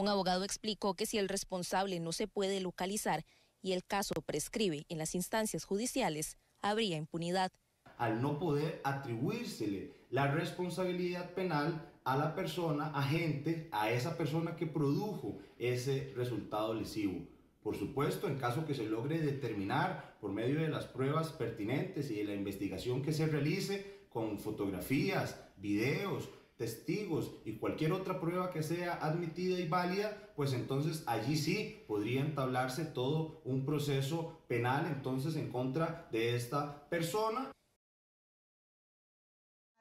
Un abogado explicó que si el responsable no se puede localizar y el caso prescribe en las instancias judiciales, habría impunidad. Al no poder atribuírsele la responsabilidad penal a la persona, agente, a esa persona que produjo ese resultado lesivo. Por supuesto, en caso que se logre determinar por medio de las pruebas pertinentes y de la investigación que se realice con fotografías, videos, testigos y cualquier otra prueba que sea admitida y válida, pues entonces allí sí podría entablarse todo un proceso penal entonces en contra de esta persona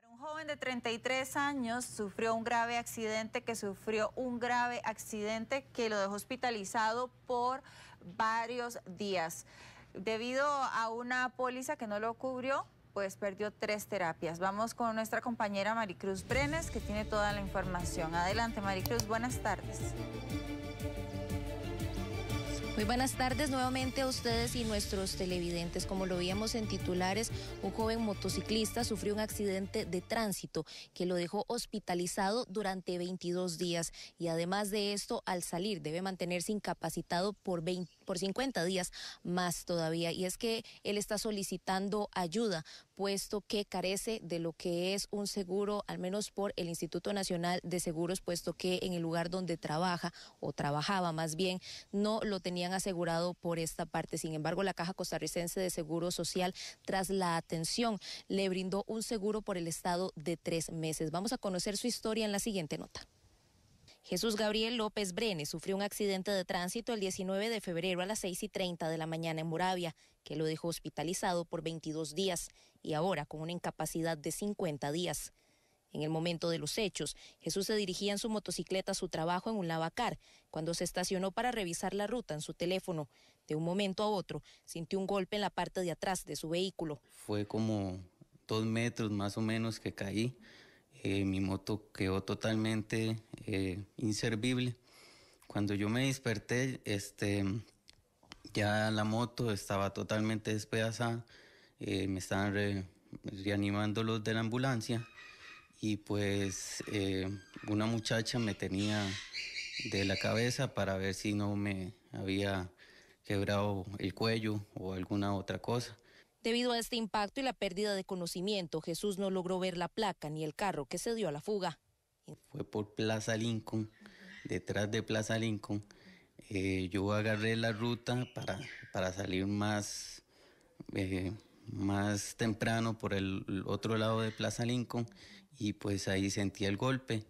Un joven de 33 años sufrió un grave accidente, que sufrió un grave accidente que lo dejó hospitalizado por varios días. Debido a una póliza que no lo cubrió, pues perdió tres terapias. Vamos con nuestra compañera Maricruz Brenes, que tiene toda la información. Adelante, Maricruz, buenas tardes. Muy buenas tardes nuevamente a ustedes y nuestros televidentes. Como lo veíamos en titulares, un joven motociclista sufrió un accidente de tránsito que lo dejó hospitalizado durante 22 días y además de esto, al salir debe mantenerse incapacitado por 20, por 50 días más todavía. Y es que él está solicitando ayuda puesto que carece de lo que es un seguro, al menos por el Instituto Nacional de Seguros, puesto que en el lugar donde trabaja o trabajaba más bien, no lo tenían asegurado por esta parte. Sin embargo, la Caja Costarricense de Seguro Social, tras la atención, le brindó un seguro por el estado de tres meses. Vamos a conocer su historia en la siguiente nota. Jesús Gabriel López Brenes sufrió un accidente de tránsito el 19 de febrero a las 6 y 30 de la mañana en Moravia, que lo dejó hospitalizado por 22 días y ahora con una incapacidad de 50 días. En el momento de los hechos, Jesús se dirigía en su motocicleta a su trabajo en un lavacar, cuando se estacionó para revisar la ruta en su teléfono. De un momento a otro, sintió un golpe en la parte de atrás de su vehículo. Fue como dos metros más o menos que caí. Eh, mi moto quedó totalmente eh, inservible. Cuando yo me desperté, este, ya la moto estaba totalmente despedazada. Eh, me estaban reanimando los de la ambulancia y pues eh, una muchacha me tenía de la cabeza para ver si no me había quebrado el cuello o alguna otra cosa. Debido a este impacto y la pérdida de conocimiento, Jesús no logró ver la placa ni el carro que se dio a la fuga. Fue por Plaza Lincoln, detrás de Plaza Lincoln. Eh, yo agarré la ruta para, para salir más, eh, más temprano por el otro lado de Plaza Lincoln y pues ahí sentí el golpe.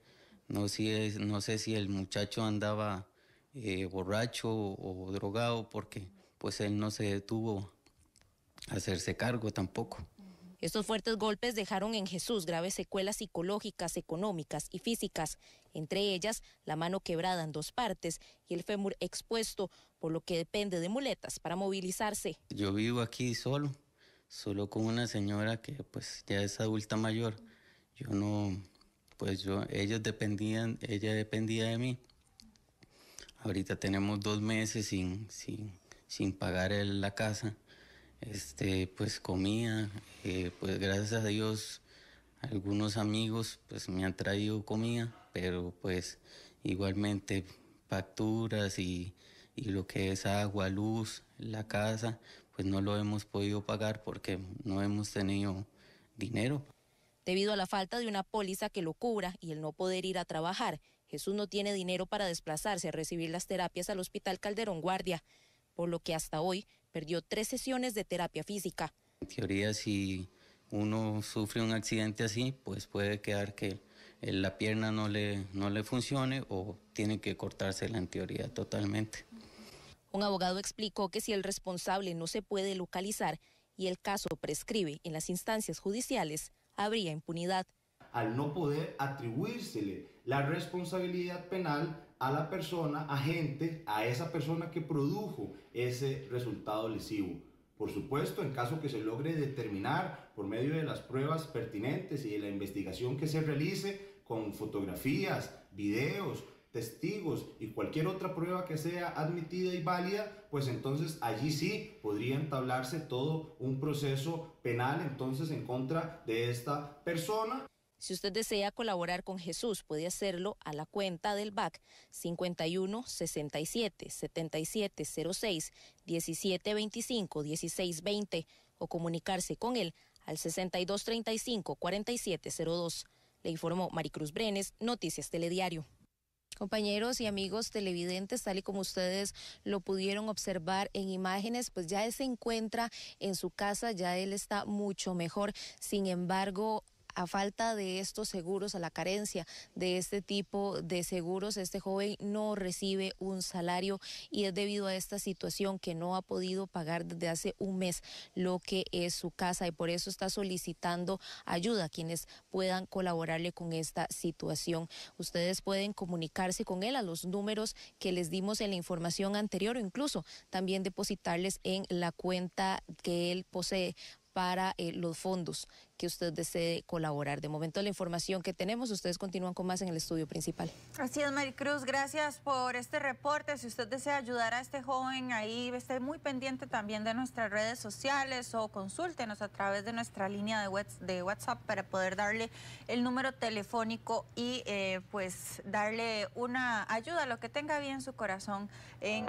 No sé, si el muchacho andaba eh, borracho o, drogado porque pues él no se detuvo a hacerse cargo tampoco. Estos fuertes golpes dejaron en Jesús graves secuelas psicológicas, económicas y físicas, entre ellas la mano quebrada en dos partes y el fémur expuesto, por lo que depende de muletas para movilizarse. Yo vivo aquí solo, solo con una señora que pues ya es adulta mayor. Yo no, pues yo, ellos dependían, ella dependía de mí. Ahorita tenemos dos meses sin, sin pagar la casa, este, pues comida, eh, pues gracias a Dios algunos amigos pues me han traído comida, pero pues igualmente facturas y, y lo que es agua, luz, la casa, pues no lo hemos podido pagar porque no hemos tenido dinero. Debido a la falta de una póliza que lo cubra y el no poder ir a trabajar, Jesús no tiene dinero para desplazarse a recibir las terapias al Hospital Calderón Guardia, por lo que hasta hoy perdió tres sesiones de terapia física. En teoría, si uno sufre un accidente así, pues puede quedar que eh, la pierna no le, no le funcione o tiene que cortársela en teoría totalmente. Un abogado explicó que si el responsable no se puede localizar y el caso prescribe en las instancias judiciales, habría impunidad. Al no poder atribuírsele la responsabilidad penal a la persona, agente, a esa persona que produjo ese resultado lesivo. Por supuesto, en caso que se logre determinar por medio de las pruebas pertinentes y de la investigación que se realice con fotografías, videos, testigos y cualquier otra prueba que sea admitida y válida, pues entonces allí sí podría entablarse todo un proceso penal entonces en contra de esta persona. Si usted desea colaborar con Jesús, puede hacerlo a la cuenta del BAC 51 67 7706 1725 1620 o comunicarse con él al 6235 4702. Le informó Maricruz Brenes, Noticias Telediario. Compañeros y amigos televidentes, tal y como ustedes lo pudieron observar en imágenes, pues ya él se encuentra en su casa, ya él está mucho mejor. Sin embargo, a falta de estos seguros, a la carencia de este tipo de seguros, este joven no recibe un salario y es debido a esta situación que no ha podido pagar desde hace un mes lo que es su casa y por eso está solicitando ayuda a quienes puedan colaborarle con esta situación. Ustedes pueden comunicarse con él a los números que les dimos en la información anterior o incluso también depositarles en la cuenta que él posee para eh, los fondos que usted desee colaborar. De momento, la información que tenemos, ustedes continúan con más en el estudio principal. Así es, Maricruz, gracias por este reporte. Si usted desea ayudar a este joven, ahí esté muy pendiente también de nuestras redes sociales o consúltenos a través de nuestra línea de WhatsApp para poder darle el número telefónico y eh, pues darle una ayuda, lo que tenga bien su corazón en...